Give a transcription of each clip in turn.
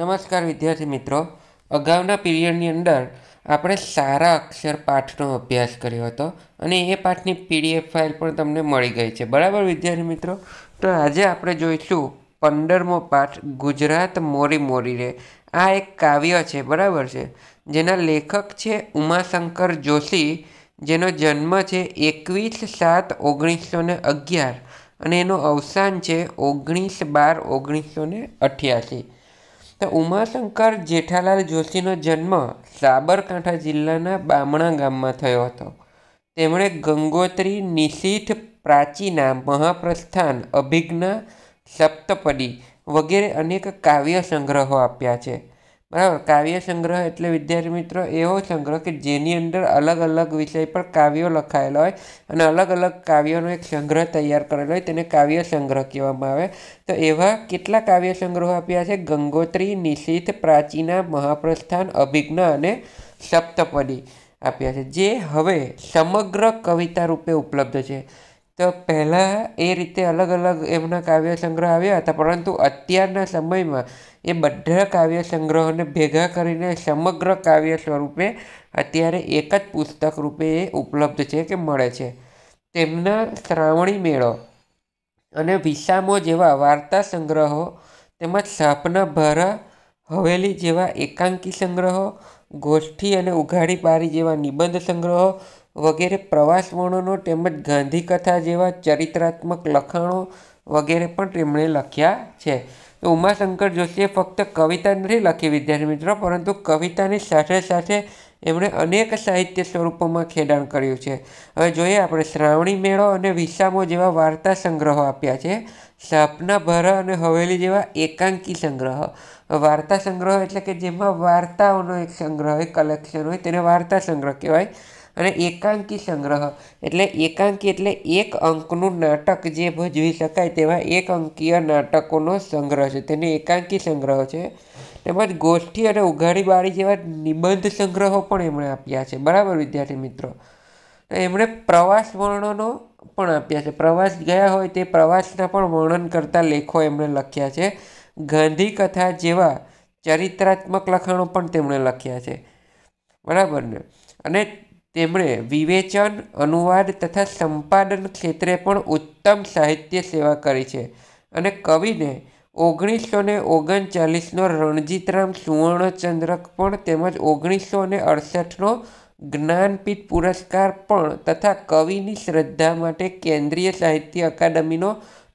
નમસ્કાર વિદ્યાર્થી મિત્રો અગાઉના પીરિયડની અંદર આપણે સારા અક્ષર પાઠનો અભ્યાસ કર્યો હતો અને એ પાઠની પીડીએફ ફાઇલ પણ તમને મળી ગઈ છે બરાબર વિદ્યાર્થી મિત્રો તો આજે આપણે જોઈશું પંદરમો પાઠ ગુજરાત મોરી મોરી રે આ એક કાવ્ય છે બરાબર છે જેના લેખક છે ઉમાશંકર જોશી જેનો જન્મ છે એકવીસ સાત ઓગણીસો ને અગિયાર અને એનું અવસાન છે ઓગણીસ બાર ઓગણીસો ને અઠ્યાસી તો ઉમાશંકર જેઠાલાલ જોશીનો જન્મ સાબરકાંઠા જિલ્લાના બામણા ગામમાં થયો હતો તેમણે ગંગોત્રી નિશીથ પ્રાચીના મહાપ્રસ્થાન અભિજ્ઞા સપ્તપદી વગેરે અનેક કાવ્ય સંગ્રહો આપ્યા છે બરાબર કાવ્ય સંગ્રહ એટલે વિદ્યાર્થી મિત્રો એવો સંગ્રહ કે જેની અંદર અલગ અલગ વિષય પર કાવ્યો લખાયેલા હોય અને અલગ અલગ કાવ્યોનો એક સંગ્રહ તૈયાર કરેલો હોય તેને કાવ્ય સંગ્રહ કહેવામાં આવે તો એવા કેટલા કાવ્ય સંગ્રહો આપ્યા છે ગંગોત્રી નિશિત પ્રાચીના મહાપ્રસ્થાન અભિજ્ઞ અને સપ્તપદી આપ્યા છે જે હવે સમગ્ર કવિતા રૂપે ઉપલબ્ધ છે તો પહેલાં એ રીતે અલગ અલગ એમના કાવ્ય સંગ્રહ આવ્યા હતા પરંતુ અત્યારના સમયમાં એ બધા કાવ્ય સંગ્રહોને ભેગા કરીને સમગ્ર કાવ્ય સ્વરૂપે અત્યારે એક જ પુસ્તક રૂપે એ ઉપલબ્ધ છે કે મળે છે તેમના શ્રાવણી મેળો અને વિસામો જેવા વાર્તા સંગ્રહો તેમજ સાપના ભરા હવેલી જેવા એકાંકી સંગ્રહો ગોષ્ઠી અને ઉઘાડી પારી જેવા નિબંધ સંગ્રહો વગેરે પ્રવાસ વર્ણનો તેમજ ગાંધી કથા જેવા ચરિત્રાત્મક લખાણો વગેરે પણ તેમણે લખ્યા છે તો ઉમાશંકર જોશીએ ફક્ત કવિતા નથી લખી વિદ્યાર્થી મિત્રો પરંતુ કવિતાની સાથે સાથે એમણે અનેક સાહિત્ય સ્વરૂપોમાં ખેડાણ કર્યું છે હવે જોઈએ આપણે શ્રાવણી મેળો અને વિસામો જેવા વાર્તા સંગ્રહો આપ્યા છે સ્થાપના ભરા અને હવેલી જેવા એકાંકી સંગ્રહ વાર્તા સંગ્રહ એટલે કે જેમાં વાર્તાઓનો એક સંગ્રહ હોય કલેક્શન હોય તેને વાર્તા સંગ્રહ કહેવાય અને એકાંકી સંગ્રહ એટલે એકાંકી એટલે એક અંકનું નાટક જે ભજવી શકાય તેવા એક અંકીય નાટકોનો સંગ્રહ છે તેને એકાંકી સંગ્રહ છે તેમજ ગોષ્ઠી અને ઉઘાડી બાળી જેવા નિબંધ સંગ્રહો પણ એમણે આપ્યા છે બરાબર વિદ્યાર્થી મિત્રો એમણે પ્રવાસ વર્ણનો પણ આપ્યા છે પ્રવાસ ગયા હોય તે પ્રવાસના પણ વર્ણન કરતા લેખો એમણે લખ્યા છે ગાંધી કથા જેવા ચરિત્રાત્મક લખાણો પણ તેમણે લખ્યા છે બરાબર ને અને તેમણે વિવેચન અનુવાદ તથા સંપાદન ક્ષેત્રે પણ ઉત્તમ સાહિત્ય સેવા કરી છે અને કવિને ઓગણીસો ને ઓગણચાલીસનો રણજીતરામ સુવર્ણચંદ્રક પણ તેમજ ઓગણીસો ને અડસઠનો જ્ઞાનપીઠ પુરસ્કાર પણ તથા કવિની શ્રદ્ધા માટે કેન્દ્રીય સાહિત્ય અકાદમીનો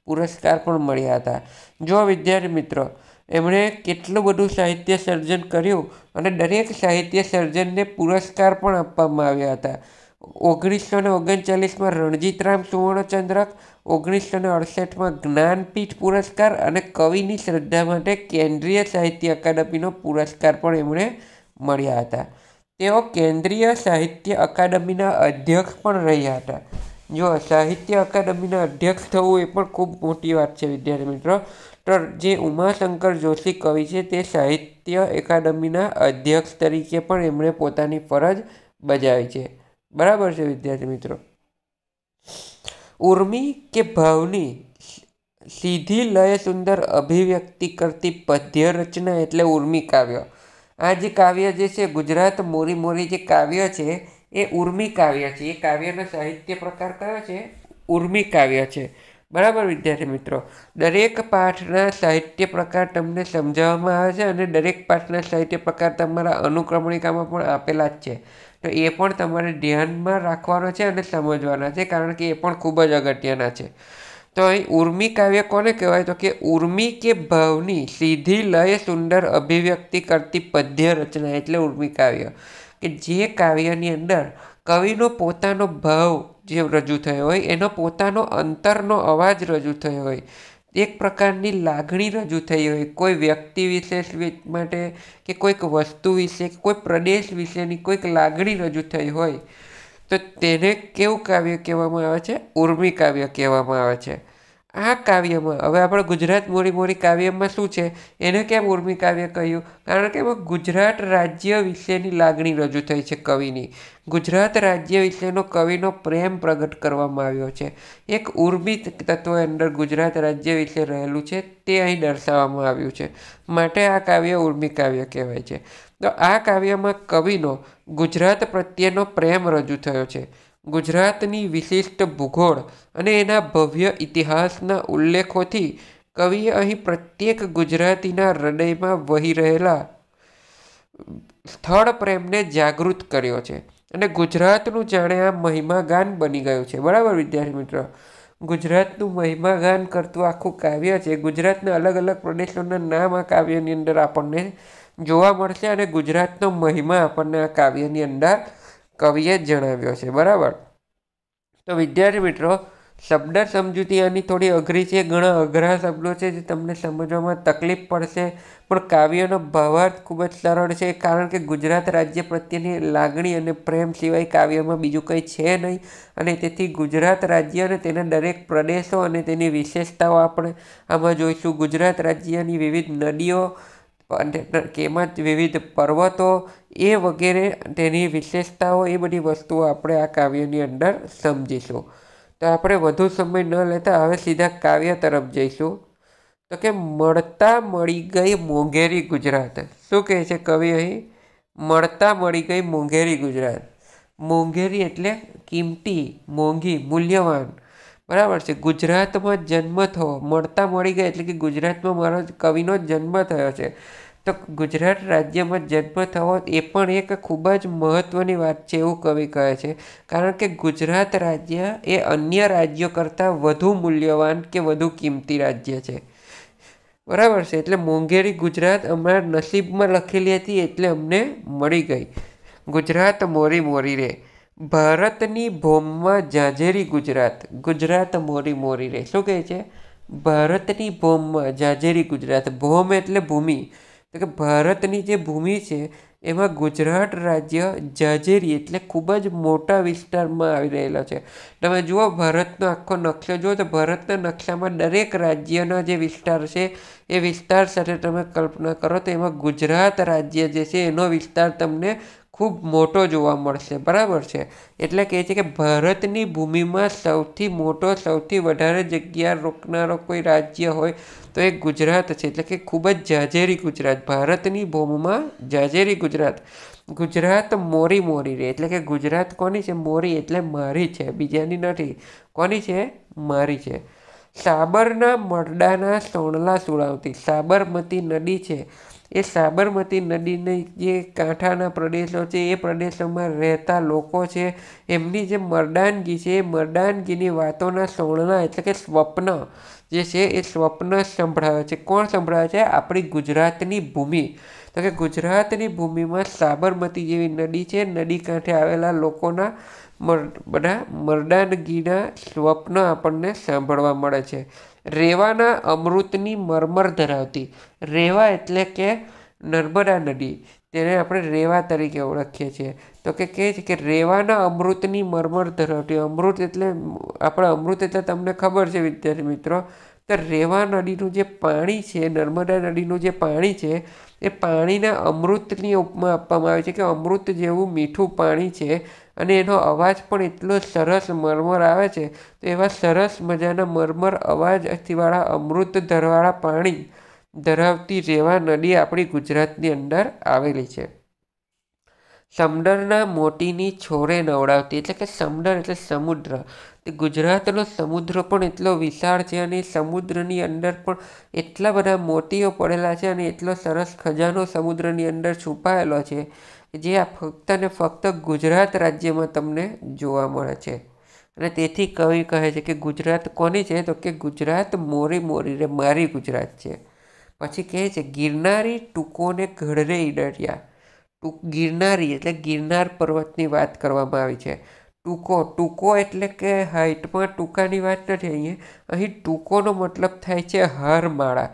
પુરસ્કાર પણ મળ્યા હતા જો વિદ્યાર્થી મિત્રો એમણે કેટલું બધું સાહિત્ય સર્જન કર્યું અને દરેક સાહિત્ય સર્જનને પુરસ્કાર પણ આપવામાં આવ્યા હતા ઓગણીસો ને ઓગણચાલીસમાં રણજીતરામ સુવર્ણચંદ્રક ઓગણીસો ને અડસઠમાં જ્ઞાનપીઠ પુરસ્કાર અને કવિની શ્રદ્ધા માટે કેન્દ્રીય સાહિત્ય અકાદમીનો પુરસ્કાર પણ એમણે મળ્યા હતા તેઓ કેન્દ્રીય સાહિત્ય અકાદમીના અધ્યક્ષ પણ રહ્યા હતા જો સાહિત્ય અકાદમીના અધ્યક્ષ થવું એ પણ ખૂબ મોટી વાત છે વિદ્યાર્થી મિત્રો ડૉક્ટર જે ઉમાશંકર જોશી કવિ છે તે સાહિત્ય એકાડમીના અધ્યક્ષ તરીકે પણ એમણે પોતાની ફરજ બજાવી છે બરાબર છે વિદ્યાર્થી મિત્રો ઉર્મી કે ભાવની સીધી લય સુંદર અભિવ્યક્તિ કરતી પદ્ય રચના એટલે ઉર્મી કાવ્ય આ જે કાવ્ય જે છે ગુજરાત મોરી મોરી જે કાવ્ય છે એ ઉર્મી કાવ્ય છે એ કાવ્યનો સાહિત્ય પ્રકાર કયો છે ઉર્મી કાવ્ય છે બરાબર વિદ્યાર્થી મિત્રો દરેક પાઠના સાહિત્ય પ્રકાર તમને સમજાવવામાં આવે છે અને દરેક પાઠના સાહિત્ય પ્રકાર તમારા અનુક્રમણિકામાં પણ આપેલા જ છે તો એ પણ તમારે ધ્યાનમાં રાખવાનો છે અને સમજવાના છે કારણ કે એ પણ ખૂબ જ અગત્યના છે તો અહીં ઉર્મિ કાવ્ય કોને કહેવાય તો કે ઉર્મિ કે ભાવની સીધી લય સુંદર અભિવ્યક્તિ કરતી પદ્ય રચના એટલે ઉર્મિ કાવ્ય કે જે કાવ્યની અંદર કવિનો પોતાનો ભાવ જે રજૂ થયો હોય એનો પોતાનો અંતરનો અવાજ રજૂ થયો હોય એક પ્રકારની લાગણી રજૂ થઈ હોય કોઈ વ્યક્તિ વિશેષ માટે કે કોઈક વસ્તુ વિશે કોઈ પ્રદેશ વિશેની કોઈક લાગણી રજૂ થઈ હોય તો તેને કેવું કાવ્ય કહેવામાં આવે છે ઉર્મી કાવ્ય કહેવામાં આવે છે આ કાવ્યમાં હવે આપણે ગુજરાત મોરી મોરી કાવ્યમાં શું છે એને કેમ ઉર્મી કાવ્ય કહ્યું કારણ કે એમાં ગુજરાત રાજ્ય વિશેની લાગણી રજૂ થઈ છે કવિની ગુજરાત રાજ્ય વિશેનો કવિનો પ્રેમ પ્રગટ કરવામાં આવ્યો છે એક ઉર્મી તત્વ અંદર ગુજરાત રાજ્ય વિશે રહેલું છે તે અહીં દર્શાવવામાં આવ્યું છે માટે આ કાવ્ય ઉર્મી કાવ્ય કહેવાય છે તો આ કાવ્યમાં કવિનો ગુજરાત પ્રત્યેનો પ્રેમ રજૂ થયો છે ગુજરાતની વિશિષ્ટ ભૂગોળ અને એના ભવ્ય ઇતિહાસના ઉલ્લેખોથી કવિએ અહીં પ્રત્યેક ગુજરાતીના હૃદયમાં વહી રહેલા સ્થળ પ્રેમને જાગૃત કર્યો છે અને ગુજરાતનું જાણે આ મહિમાગાન બની ગયું છે બરાબર વિદ્યાર્થી મિત્રો ગુજરાતનું મહિમાગાન કરતું આખું કાવ્ય છે ગુજરાતના અલગ અલગ પ્રદેશોના નામ આ કાવ્યની અંદર આપણને જોવા મળશે અને ગુજરાતનો મહિમા આપણને આ કાવ્યની અંદર કવિએ જ જણાવ્યો છે બરાબર તો વિદ્યાર્થી મિત્રો શબ્દ સમજૂતી આની થોડી અઘરી છે ઘણા અઘરા શબ્દો છે જે તમને સમજવામાં તકલીફ પડશે પણ કાવ્યનો ભાવાર્થ ખૂબ જ સરળ છે કારણ કે ગુજરાત રાજ્ય પ્રત્યેની લાગણી અને પ્રેમ સિવાય કાવ્યમાં બીજું કંઈ છે નહીં અને તેથી ગુજરાત રાજ્ય અને તેના દરેક પ્રદેશો અને તેની વિશેષતાઓ આપણે આમાં જોઈશું ગુજરાત રાજ્યની વિવિધ નદીઓ અને કેમાં વિવિધ પર્વતો એ વગેરે તેની વિશેષતાઓ એ બધી વસ્તુઓ આપણે આ કાવ્યની અંદર સમજીશું તો આપણે વધુ સમય ન લેતા હવે સીધા કાવ્ય તરફ જઈશું તો કે મળતા મળી ગઈ મોંઘેરી ગુજરાત શું કહે છે કવિ અહીં મળતા મળી ગઈ મોંઘેરી ગુજરાત મોંઘેરી એટલે કિંમતી મોંઘી મૂલ્યવાન બરાબર છે ગુજરાતમાં જન્મ થયો મળતા મળી ગયા એટલે કે ગુજરાતમાં મારો કવિનો જન્મ થયો છે તો ગુજરાત રાજ્યમાં જન્મ થવો એ પણ એક ખૂબ જ મહત્ત્વની વાત છે એવું કવિ કહે છે કારણ કે ગુજરાત રાજ્ય એ અન્ય રાજ્યો કરતાં વધુ મૂલ્યવાન કે વધુ કિંમતી રાજ્ય છે બરાબર છે એટલે મોંઘેરી ગુજરાત અમારા નસીબમાં લખેલી હતી એટલે અમને મળી ગઈ ગુજરાત મોરી મોરી રે ભારતની ભોમમાં ઝાઝેરી ગુજરાત ગુજરાત મોરી મોરી રહે શું કહે છે ભારતની ભોમમાં ઝાઝેરી ગુજરાત ભોમ એટલે ભૂમિ તો કે ભારતની જે ભૂમિ છે એમાં ગુજરાત રાજ્ય ઝાઝેરી એટલે ખૂબ જ મોટા વિસ્તારમાં આવી રહેલો છે તમે જુઓ ભારતનો આખો નકશો જુઓ તો ભારતના નકશામાં દરેક રાજ્યનો જે વિસ્તાર છે એ વિસ્તાર સાથે તમે કલ્પના કરો તો એમાં ગુજરાત રાજ્ય જે છે એનો વિસ્તાર તમને ખૂબ મોટો જોવા મળશે બરાબર છે એટલે કહે છે કે ભારતની ભૂમિમાં સૌથી મોટો સૌથી વધારે જગ્યા રોકનારો કોઈ રાજ્ય હોય તો એ ગુજરાત છે એટલે કે ખૂબ જ જાજેરી ગુજરાત ભારતની ભૂમિમાં જાજેરી ગુજરાત ગુજરાત મોરી મોરી રહે એટલે કે ગુજરાત કોની છે મોરી એટલે મારી છે બીજાની નથી કોની છે મારી છે સાબરના મરડાના સોણલા સુળાવતી સાબરમતી નદી છે એ સાબરમતી નદીની જે કાંઠાના પ્રદેશો છે એ પ્રદેશોમાં રહેતા લોકો છે એમની જે મરદાનગી છે એ મરદાનગીની વાતોના સોળના એટલે કે સ્વપ્ન જે છે એ સ્વપ્ન સંભળાવે છે કોણ સંભળાવે છે આપણી ગુજરાતની ભૂમિ તો કે ગુજરાતની ભૂમિમાં સાબરમતી જેવી નદી છે નદી કાંઠે આવેલા લોકોના મર બધા મરદાનગીના સ્વપ્ન આપણને સાંભળવા મળે છે રેવાના અમૃતની મરમર ધરાવતી રેવા એટલે કે નર્મદા નદી તેને આપણે રેવા તરીકે ઓળખીએ છીએ તો કે કહે છે કે રેવાના અમૃતની મરમર ધરાવતી અમૃત એટલે આપણે અમૃત એટલે તમને ખબર છે વિદ્યાર્થી મિત્રો તો રેવા નદીનું જે પાણી છે નર્મદા નદીનું જે પાણી છે એ પાણીના અમૃતની ઉપમાં આપવામાં આવે છે કે અમૃત જેવું મીઠું પાણી છે અને એનો અવાજ પણ એટલો સરસ મરમર આવે છે તો એવા સરસ મજાના મરમર અવાજથીવાળા અમૃત ધરવાળા પાણી ધરાવતી રેવા નદી આપણી ગુજરાતની અંદર આવેલી છે સમડરના મોટીની છોરે નવડાવતી એટલે કે સમડર એટલે સમુદ્ર ગુજરાતનો સમુદ્ર પણ એટલો વિશાળ છે અને સમુદ્રની અંદર પણ એટલા બધા મોતીઓ પડેલા છે અને એટલો સરસ ખજાનો સમુદ્રની અંદર છુપાયેલો છે જે આ ફક્ત ને ફક્ત ગુજરાત રાજ્યમાં તમને જોવા મળે છે અને તેથી કવિ કહે છે કે ગુજરાત કોની છે તો કે ગુજરાત મોરી મોરી રે મારી ગુજરાત છે પછી કહે છે ગિરનારી ટૂંકોને ઘડરે ઈડરિયા ટૂંક ગિરનારી એટલે ગિરનાર પર્વતની વાત કરવામાં આવી છે ટૂંકો ટૂંકો એટલે કે હાઇટમાં ટૂંકાની વાત નથી અહીંયા અહીં ટૂંકોનો મતલબ થાય છે હારમાળા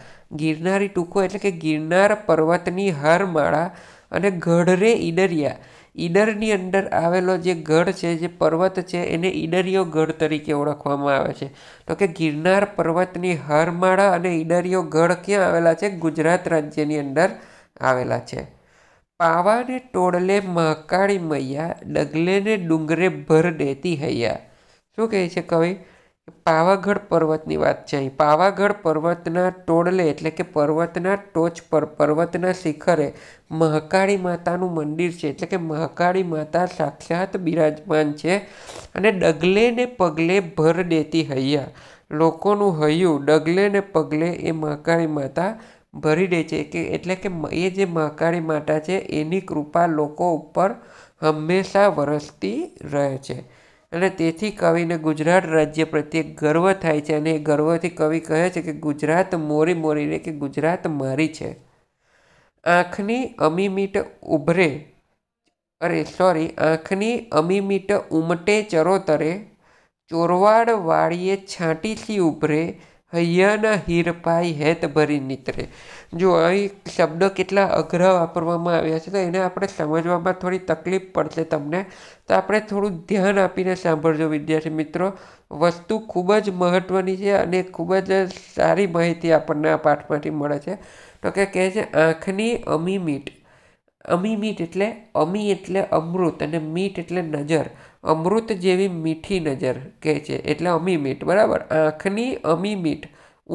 ગિરનારી ટૂંકો એટલે કે ગિરનાર પર્વતની હારમાળા અને ગઢરે ઈડરિયા ઈડરની અંદર આવેલો જે ગઢ છે જે પર્વત છે એને ઈડરિયો ગઢ તરીકે ઓળખવામાં આવે છે તો કે ગિરનાર પર્વતની હારમાળા અને ઈડરિયો ગઢ ક્યાં આવેલા છે ગુજરાત રાજ્યની અંદર આવેલા છે પાવાને ટોળલે મહાકાળી મૈયા ડગલેને ડુંગરે ભર દેતી હૈયા શું કહે છે કવિ પાવાગઢ પર્વતની વાત છે અહીં પાવાગઢ પર્વતના ટોળલે એટલે કે પર્વતના ટોચ પર પર્વતના શિખરે મહાકાળી માતાનું મંદિર છે એટલે કે મહાકાળી માતા સાક્ષાત બિરાજમાન છે અને ડગલેને પગલે ભર દેતી હૈયા લોકોનું હૈયું ડગલેને પગલે એ મહાકાળી માતા ભરી દે છે કે એટલે કે એ જે મહાકાળી માતા છે એની કૃપા લોકો ઉપર હંમેશા વરસતી રહે છે અને તેથી કવિને ગુજરાત રાજ્ય પ્રત્યે ગર્વ થાય છે અને એ ગર્વથી કવિ કહે છે કે ગુજરાત મોરી મોરીને કે ગુજરાત મારી છે આંખની અમિમિત ઉભરે અરે સોરી આંખની અમિમિત ઉમટે ચરોતરે ચોરવાડ વાળીએ છાંટીથી ઉભરે હૈયાના હીરપાઈ હેત ભરી નીતરે જો અહીં શબ્દ કેટલા અઘરા વાપરવામાં આવ્યા છે તો એને આપણે સમજવામાં થોડી તકલીફ પડશે તમને તો આપણે થોડું ધ્યાન આપીને સાંભળજો વિદ્યાર્થી મિત્રો વસ્તુ ખૂબ જ મહત્ત્વની છે અને ખૂબ જ સારી માહિતી આપણને આ પાઠમાંથી મળે છે તો કે કહે છે આંખની અમી મીટ અમી મીટ એટલે અમી એટલે અમૃત અને મીટ એટલે નજર અમૃત જેવી મીઠી નજર કહે છે એટલે અમીમીઠ બરાબર આંખની અમીમીઠ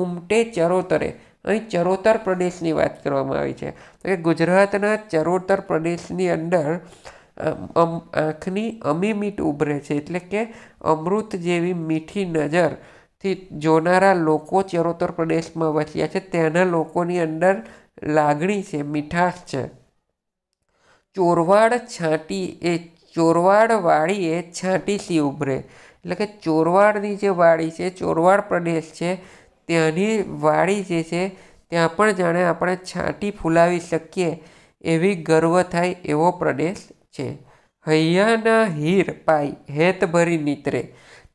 ઉમટે ચરોતરે અહીં ચરોતર પ્રદેશની વાત કરવામાં આવી છે તો કે ગુજરાતના ચરોતર પ્રદેશની અંદર આંખની અમીમીઠ ઉભરે છે એટલે કે અમૃત જેવી મીઠી નજરથી જોનારા લોકો ચરોતર પ્રદેશમાં વસ્યા છે તેના લોકોની અંદર લાગણી છે મીઠાશ છે ચોરવાડ છાંટી એ ચોરવાડ વાડીએ છાંટી સી ઉભરે એટલે કે ચોરવાડની જે વાડી છે ચોરવાડ પ્રદેશ છે ત્યાંની વાડી જે છે ત્યાં પણ જાણે આપણે છાંટી ફૂલાવી શકીએ એવી ગર્વ થાય એવો પ્રદેશ છે હૈયાના હીર પાઈ હેત ભરી નીતરે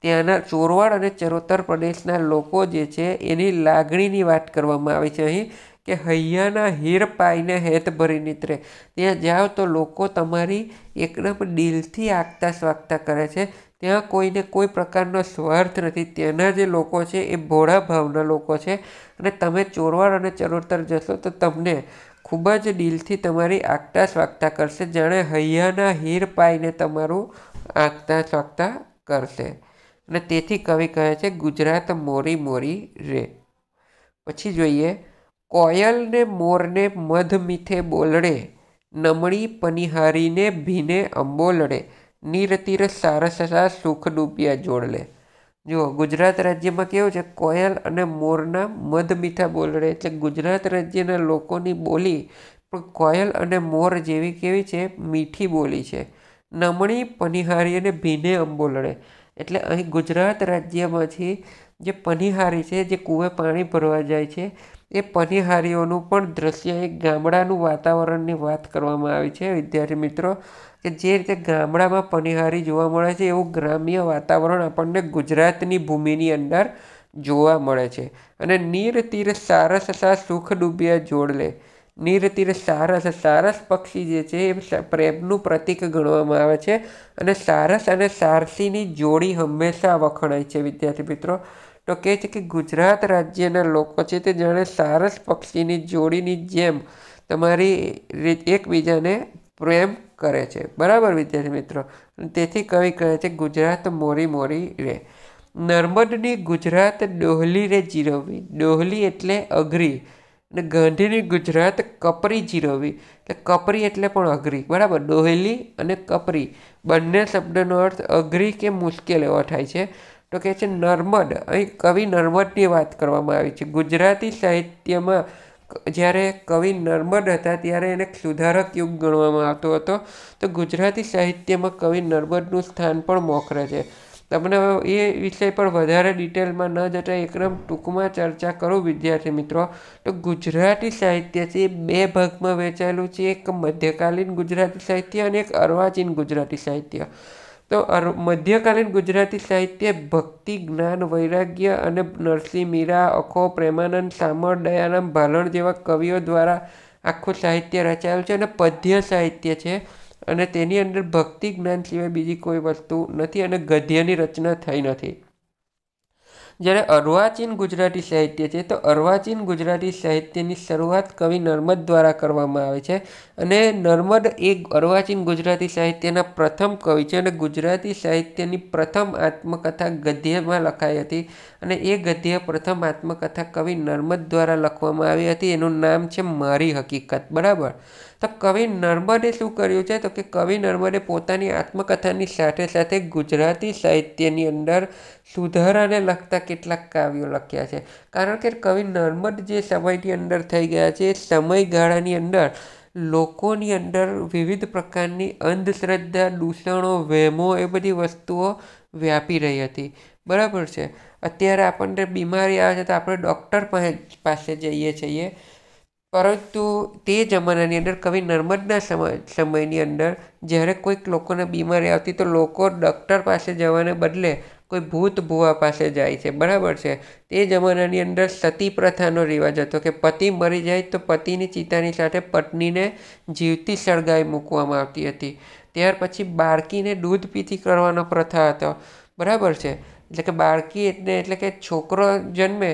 ત્યાંના ચોરવાડ અને ચરોતર પ્રદેશના લોકો જે છે એની લાગણીની વાત કરવામાં આવી છે અહીં કે હૈયાના હીર પાઈને હેત ભરી નીતરે ત્યાં જાઓ તો લોકો તમારી એકદમ દિલથી આગતા સ્વાગતા કરે છે ત્યાં કોઈને કોઈ પ્રકારનો સ્વાર્થ નથી ત્યાંના જે લોકો છે એ ભોળા ભાવના લોકો છે અને તમે ચોરવાડ અને ચરોતર જશો તો તમને ખૂબ જ દિલથી તમારી આગતા સ્વાગતા કરશે જાણે હૈયાના હીર પાઈને તમારું આગતા સ્વાગતા કરશે અને તેથી કવિ કહે છે ગુજરાત મોરી મોરી રે પછી જોઈએ કોયલને મોરને મધ મીઠે બોલડે નમણી પનિહારીને ભીને અંબોલડે નીરતીર સારસસા સુખ ડૂબ્યા જોડલે જુઓ ગુજરાત રાજ્યમાં કેવું છે કોયલ અને મોરના મધ મીઠા બોલડે એટલે ગુજરાત રાજ્યના લોકોની બોલી પણ કોયલ અને મોર જેવી કેવી છે મીઠી બોલી છે નમણી પનિહારી અને ભીને અંબોલડે એટલે અહીં ગુજરાત રાજ્યમાંથી જે પનિહારી છે જે કૂવે પાણી ભરવા જાય છે એ પનિહારીઓનું પણ દ્રશ્ય એક ગામડાનું વાતાવરણની વાત કરવામાં આવી છે વિદ્યાર્થી મિત્રો કે જે રીતે ગામડામાં પનિહારી જોવા મળે છે એવું ગ્રામ્ય વાતાવરણ આપણને ગુજરાતની ભૂમિની અંદર જોવા મળે છે અને નીર તીર સારસ સા સુખ ડૂબ્યા જોડ લે નીરતીર સારસ સારસ પક્ષી જે છે એ પ્રેમનું પ્રતીક ગણવામાં આવે છે અને સારસ અને સારસીની જોડી હંમેશા વખણાય છે વિદ્યાર્થી મિત્રો તો કહે છે કે ગુજરાત રાજ્યના લોકો છે તે જાણે સારસ પક્ષીની જોડીની જેમ તમારી એકબીજાને પ્રેમ કરે છે બરાબર વિદ્યાર્થી મિત્રો તેથી કવિ કહે છે ગુજરાત મોરી મોરી રે નર્મદની ગુજરાત ડોહલી રે જીરવવી ડોહલી એટલે અઘરી અને ગાંધીની ગુજરાત કપરી જીરવી એટલે કપરી એટલે પણ અઘરી બરાબર ડોહેલી અને કપરી બંને શબ્દનો અર્થ અઘરી કે મુશ્કેલ એવો થાય છે તો કહે છે નર્મદ અહીં કવિ નર્મદની વાત કરવામાં આવી છે ગુજરાતી સાહિત્યમાં જ્યારે કવિ નર્મદ હતા ત્યારે એને સુધારક યુગ ગણવામાં આવતો હતો તો ગુજરાતી સાહિત્યમાં કવિ નર્મદનું સ્થાન પણ મોખરે છે તમને એ વિષય પર વધારે ડિટેલમાં ન જતા એકદમ ટૂંકમાં ચર્ચા કરું વિદ્યાર્થી મિત્રો તો ગુજરાતી સાહિત્ય છે એ બે ભાગમાં વહેંચાયેલું છે એક મધ્યકાલીન ગુજરાતી સાહિત્ય અને એક અર્વાચીન ગુજરાતી સાહિત્ય તો અર મધ્યકાલીન ગુજરાતી સાહિત્ય ભક્તિ જ્ઞાન વૈરાગ્ય અને નરસિંહ મીરા અખો પ્રેમાનંદ સામળ દયાનંદ ભાલણ જેવા કવિઓ દ્વારા આખું સાહિત્ય રચાયેલું છે અને પદ્ય સાહિત્ય છે અને તેની અંદર ભક્તિ જ્ઞાન સિવાય બીજી કોઈ વસ્તુ નથી અને ગદ્યની રચના થઈ નથી જ્યારે અર્વાચીન ગુજરાતી સાહિત્ય છે તો અર્વાચીન ગુજરાતી સાહિત્યની શરૂઆત કવિ નર્મદ દ્વારા કરવામાં આવે છે અને નર્મદ એ અર્વાચીન ગુજરાતી સાહિત્યના પ્રથમ કવિ છે અને ગુજરાતી સાહિત્યની પ્રથમ આત્મકથા ગદ્યમાં લખાઈ હતી અને એ ગદ્ય પ્રથમ આત્મકથા કવિ નર્મદ દ્વારા લખવામાં આવી હતી એનું નામ છે મારી હકીકત બરાબર તો કવિ નર્મદે શું કર્યું છે તો કે કવિ નર્મદે પોતાની આત્મકથાની સાથે સાથે ગુજરાતી સાહિત્યની અંદર સુધારાને લગતા કેટલાક કાવ્યો લખ્યા છે કારણ કે કવિ નર્મદ જે સમયની અંદર થઈ ગયા છે એ સમયગાળાની અંદર લોકોની અંદર વિવિધ પ્રકારની અંધશ્રદ્ધા દૂષણો વહેમો એ બધી વસ્તુઓ વ્યાપી રહી હતી બરાબર છે અત્યારે આપણને બીમારી આવે છે તો આપણે ડૉક્ટર પાસે જઈએ છીએ પરંતુ તે જમાનાની અંદર કવિ નર્મદના સમય સમયની અંદર જ્યારે કોઈક લોકોને બીમારી આવતી તો લોકો ડૉક્ટર પાસે જવાને બદલે કોઈ ભૂત ભૂવા પાસે જાય છે બરાબર છે તે જમાનાની અંદર સતી પ્રથાનો રિવાજ હતો કે પતિ મરી જાય તો પતિની ચિતાની સાથે પત્નીને જીવતી સળગાવી મૂકવામાં આવતી હતી ત્યાર પછી બાળકીને દૂધ પીતી કરવાનો પ્રથા હતો બરાબર છે એટલે કે બાળકી એટલે એટલે કે છોકરો જન્મે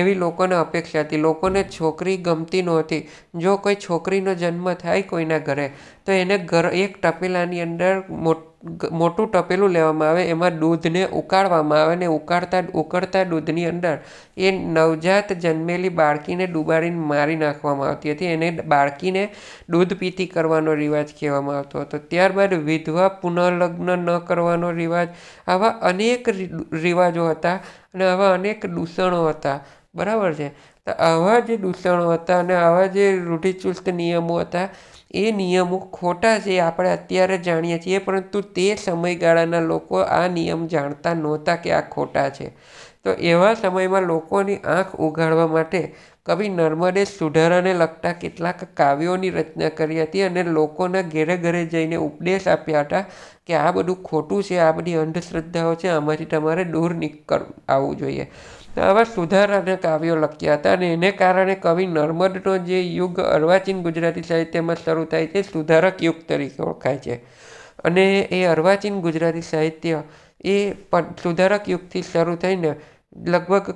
એવી લોકોને અપેક્ષા હતી લોકોને છોકરી ગમતી નહોતી જો કોઈ છોકરીનો જન્મ થાય કોઈના ઘરે તો એને ઘર એક ટપેલાની અંદર મોટ મોટું તપેલું લેવામાં આવે એમાં દૂધને ઉકાળવામાં આવે ને ઉકાળતા ઉકળતા દૂધની અંદર એ નવજાત જન્મેલી બાળકીને ડૂબાડીને મારી નાખવામાં આવતી હતી એને બાળકીને દૂધ પીતી કરવાનો રિવાજ કહેવામાં આવતો હતો ત્યારબાદ વિધવા પુનઃલગ્ન ન કરવાનો રિવાજ આવા અનેક રિવાજો હતા અને આવા અનેક દૂષણો હતા બરાબર છે તો આવા જે દૂષણો હતા અને આવા જે રૂઢિચુસ્ત નિયમો હતા એ નિયમો ખોટા છે આપણે અત્યારે જાણીએ છીએ પરંતુ તે સમયગાળાના લોકો આ નિયમ જાણતા નહોતા કે આ ખોટા છે તો એવા સમયમાં લોકોની આંખ ઉઘાડવા માટે કવિ નર્મદે સુધારાને લગતા કેટલાક કાવ્યોની રચના કરી હતી અને લોકોના ઘેરે ઘરે જઈને ઉપદેશ આપ્યા હતા કે આ બધું ખોટું છે આ બધી અંધશ્રદ્ધાઓ છે આમાંથી તમારે દૂર નીકળ આવવું જોઈએ તો આવા સુધારાના કાવ્યો લખ્યા હતા અને એને કારણે કવિ નર્મદનો જે યુગ અર્વાચીન ગુજરાતી સાહિત્યમાં શરૂ થાય છે સુધારક યુગ તરીકે ઓળખાય છે અને એ અર્વાચીન ગુજરાતી સાહિત્ય એ સુધારક યુગથી શરૂ થઈને લગભગ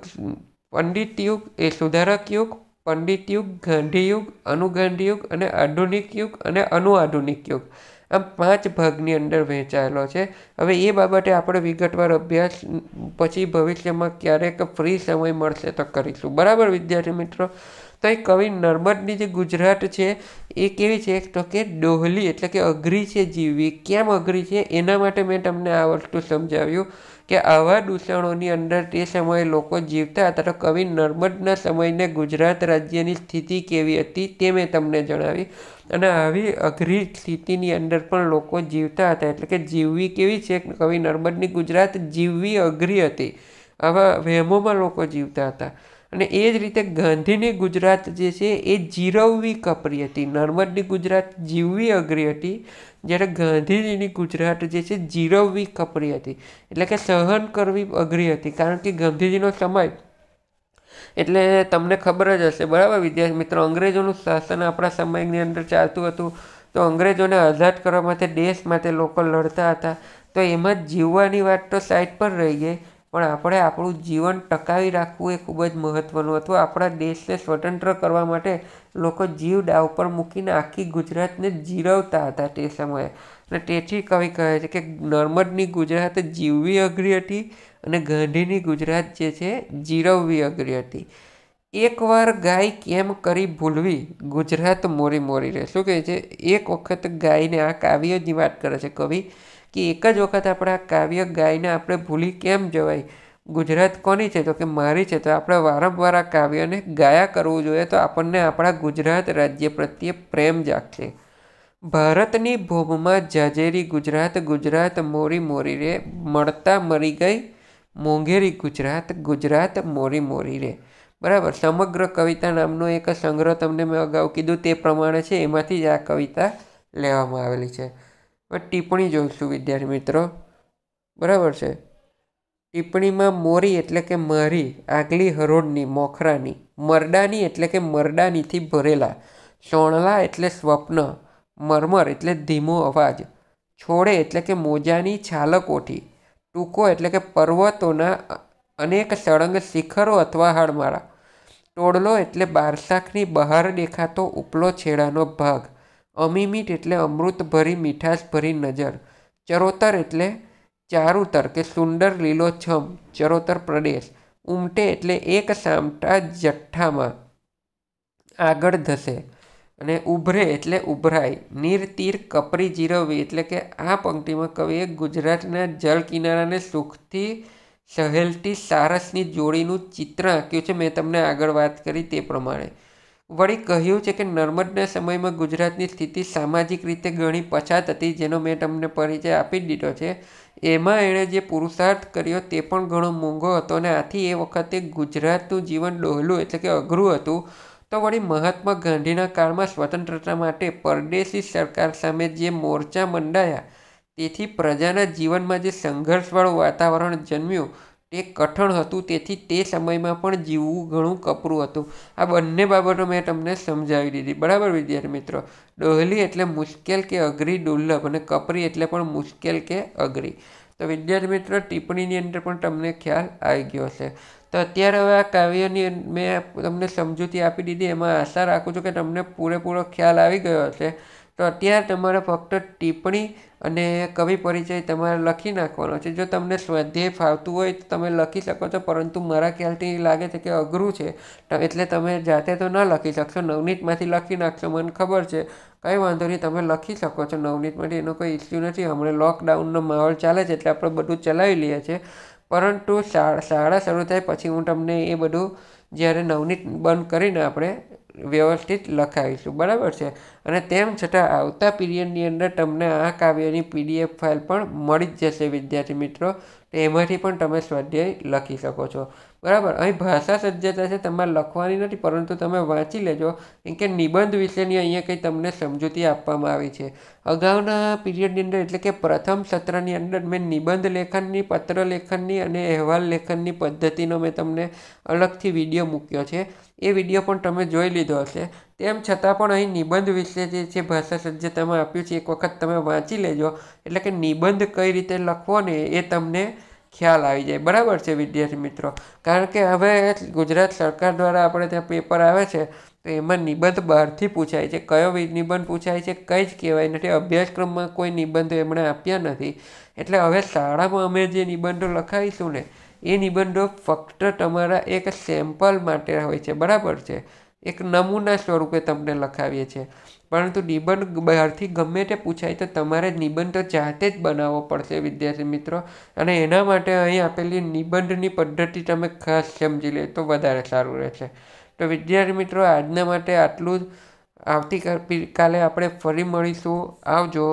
પંડિત યુગ એ સુધારક યુગ પંડિત યુગ ગાંધી યુગ અનુગાંધી યુગ અને આધુનિક યુગ અને અનુઆધુનિક યુગ આમ પાંચ ભાગની અંદર વહેંચાયેલો છે હવે એ બાબતે આપણે વિગતવાર અભ્યાસ પછી ભવિષ્યમાં ક્યારેક ફ્રી સમય મળશે તો કરીશું બરાબર વિદ્યાર્થી મિત્રો તો એ કવિ નર્મદની જે ગુજરાત છે એ કેવી છે તો કે ડોહલી એટલે કે અઘરી છે જીવવી કેમ અઘરી છે એના માટે મેં તમને આ વસ્તુ સમજાવ્યું કે આવા દૂષણોની અંદર તે સમયે લોકો જીવતા હતા તો કવિ નર્મદના સમયને ગુજરાત રાજ્યની સ્થિતિ કેવી હતી તે મેં તમને જણાવી અને આવી અઘરી સ્થિતિની અંદર પણ લોકો જીવતા હતા એટલે કે જીવવી કેવી છે કવિ નર્મદની ગુજરાત જીવવી અઘરી હતી આવા વહેમોમાં લોકો જીવતા હતા અને એ જ રીતે ગાંધીની ગુજરાત જે છે એ જીરવવી કપરી હતી નર્મદની ગુજરાત જીવવી અઘરી હતી જ્યારે ગાંધીજીની ગુજરાત જે છે જીરવવી કપરી હતી એટલે કે સહન કરવી અઘરી હતી કારણ કે ગાંધીજીનો સમય એટલે તમને ખબર જ હશે બરાબર વિદ્યાર્થી મિત્રો અંગ્રેજોનું શાસન આપણા સમયની અંદર ચાલતું હતું તો અંગ્રેજોને આઝાદ કરવા માટે દેશ માટે લોકો લડતા હતા તો એમાં જીવવાની વાત તો સાઈડ પર રહી ગઈ પણ આપણે આપણું જીવન ટકાવી રાખવું એ ખૂબ જ મહત્ત્વનું અથવા આપણા દેશને સ્વતંત્ર કરવા માટે લોકો જીવ ડાવ પર મૂકીને આખી ગુજરાતને જીરવતા હતા તે સમયે અને તેથી કવિ કહે છે કે નર્મદની ગુજરાત જીવવી અઘરી હતી અને ગાંધીની ગુજરાત જે છે જીરવવી અઘરી હતી એકવાર ગાય કેમ કરી ભૂલવી ગુજરાત મોરી મોરી રહે શું કહે છે એક વખત ગાયને આ કાવ્યની વાત કરે છે કવિ કે એક જ વખત આપણે આ કાવ્ય ગાઈને આપણે ભૂલી કેમ જવાય ગુજરાત કોની છે તો કે મારી છે તો આપણે વારંવાર આ કાવ્યને ગાયા કરવું જોઈએ તો આપણને આપણા ગુજરાત રાજ્ય પ્રત્યે પ્રેમ જાગશે ભારતની ભોમમાં જાજેરી ગુજરાત ગુજરાત મોરી મોરી રે મળતા મરી ગઈ મોંઘેરી ગુજરાત ગુજરાત મોરી મોરી રે બરાબર સમગ્ર કવિતા નામનો એક સંગ્રહ તમને મેં અગાઉ કીધું તે પ્રમાણે છે એમાંથી જ આ કવિતા લેવામાં આવેલી છે ટિપ્પણી જોઈશું વિદ્યાર્થી મિત્રો બરાબર છે ટિપ્પણીમાં મોરી એટલે કે મારી આગલી હરોળની મોખરાની મરડાની એટલે કે મરડાનીથી ભરેલા સોણલા એટલે સ્વપ્ન મરમર એટલે ધીમો અવાજ છોડે એટલે કે મોજાની છાલકોઠી ટૂંકો એટલે કે પર્વતોના અનેક સળંગ શિખરો અથવા હાડમાળા ટોળલો એટલે બારસાખની બહાર દેખાતો ઉપલો છેડાનો ભાગ અમીમીઠ એટલે અમૃતભરી મીઠાશભરી નજર ચરોતર એટલે ચારુતર કે સુંદર લીલોછમ ચરોતર પ્રદેશ ઉમટે એટલે એક સામટા જઠ્ઠામાં આગળ ધસે અને ઉભરે એટલે ઉભરાય નીર તીર કપરી જીરવવી એટલે કે આ પંક્તિમાં કવિએ ગુજરાતના જળ કિનારાને સુખથી સહેલથી સારસની જોડીનું ચિત્ર આંક્યું છે મેં તમને આગળ વાત કરી તે પ્રમાણે વળી કહ્યું છે કે નર્મદના સમયમાં ગુજરાતની સ્થિતિ સામાજિક રીતે ઘણી પછાત હતી જેનો મેં તમને પરિચય આપી દીધો છે એમાં એણે જે પુરુષાર્થ કર્યો તે પણ ઘણો મોંઘો હતો અને આથી એ વખતે ગુજરાતનું જીવન ડોહલું એટલે કે અઘરું હતું તો વળી મહાત્મા ગાંધીના કાળમાં સ્વતંત્રતા માટે પરદેશી સરકાર સામે જે મોરચા મંડાયા તેથી પ્રજાના જીવનમાં જે સંઘર્ષવાળું વાતાવરણ જન્મ્યું તે કઠણ હતું તેથી તે સમયમાં પણ જીવવું ઘણું કપરું હતું આ બંને બાબતો મેં તમને સમજાવી દીધી બરાબર વિદ્યાર્થી મિત્રો ડોહલી એટલે મુશ્કેલ કે અઘરી દુર્લભ અને કપરી એટલે પણ મુશ્કેલ કે અઘરી તો વિદ્યાર્થી મિત્રો ટિપ્પણીની અંદર પણ તમને ખ્યાલ આવી ગયો છે તો અત્યારે હવે આ કાવ્યની મેં તમને સમજૂતી આપી દીધી એમાં આશા રાખું છું કે તમને પૂરેપૂરો ખ્યાલ આવી ગયો હશે તો અત્યારે તમારે ફક્ત ટિપ્પણી અને કવિ પરિચય તમારે લખી નાખવાનો છે જો તમને સ્વાધ્યાય ફાવતું હોય તો તમે લખી શકો છો પરંતુ મારા ખ્યાલથી લાગે છે કે અઘરું છે એટલે તમે જાતે તો ન લખી શકશો નવનીતમાંથી લખી નાખશો મને ખબર છે કંઈ વાંધો નહીં તમે લખી શકો છો નવનીતમાંથી એનો કોઈ ઇસ્યુ નથી હમણાં લોકડાઉનનો માહોલ ચાલે છે એટલે આપણે બધું ચલાવી લઈએ છીએ પરંતુ શાળા શરૂ થાય પછી હું તમને એ બધું જ્યારે નવનીત બંધ કરીને આપણે વ્યવસ્થિત લખાવીશું બરાબર છે અને તેમ છતાં આવતા પીરિયડની અંદર તમને આ કાવ્યની પીડીએફ ફાઇલ પણ મળી જ જશે વિદ્યાર્થી મિત્રો તો એમાંથી પણ તમે સ્વાધ્યાય લખી શકો છો બરાબર અહીં ભાષા સજ્જતા છે તમારે લખવાની નથી પરંતુ તમે વાંચી લેજો કેમ કે નિબંધ વિશેની અહીંયા કંઈ તમને સમજૂતી આપવામાં આવી છે અગાઉના પીરિયડની અંદર એટલે કે પ્રથમ સત્રની અંદર મેં નિબંધ લેખનની પત્ર લેખનની અને અહેવાલ લેખનની પદ્ધતિનો મેં તમને અલગથી વિડીયો મૂક્યો છે એ વિડીયો પણ તમે જોઈ લીધો હશે તેમ છતાં પણ અહીં નિબંધ વિશે જે છે ભાષા સજ્જતામાં આપ્યું છે એક વખત તમે વાંચી લેજો એટલે કે નિબંધ કઈ રીતે લખવો ને એ તમને ખ્યાલ આવી જાય બરાબર છે વિદ્યાર્થી મિત્રો કારણ કે હવે ગુજરાત સરકાર દ્વારા આપણે ત્યાં પેપર આવે છે તો એમાં નિબંધ બહારથી પૂછાય છે કયો નિબંધ પૂછાય છે કંઈ જ કહેવાય નથી અભ્યાસક્રમમાં કોઈ નિબંધો એમણે આપ્યા નથી એટલે હવે શાળામાં અમે જે નિબંધો લખાવીશું ને એ નિબંધો ફક્ત તમારા એક સેમ્પલ માટે હોય છે બરાબર છે એક નમૂના સ્વરૂપે તમને લખાવીએ છીએ પરંતુ નિબંધ બહારથી ગમે તે પૂછાય તો તમારે નિબંધ તો જાતે જ બનાવવો પડશે વિદ્યાર્થી મિત્રો અને એના માટે અહીં આપેલી નિબંધની પદ્ધતિ તમે ખાસ સમજી લે તો વધારે સારું રહેશે તો વિદ્યાર્થી મિત્રો આજના માટે આટલું જ કાલે આપણે ફરી મળીશું આવજો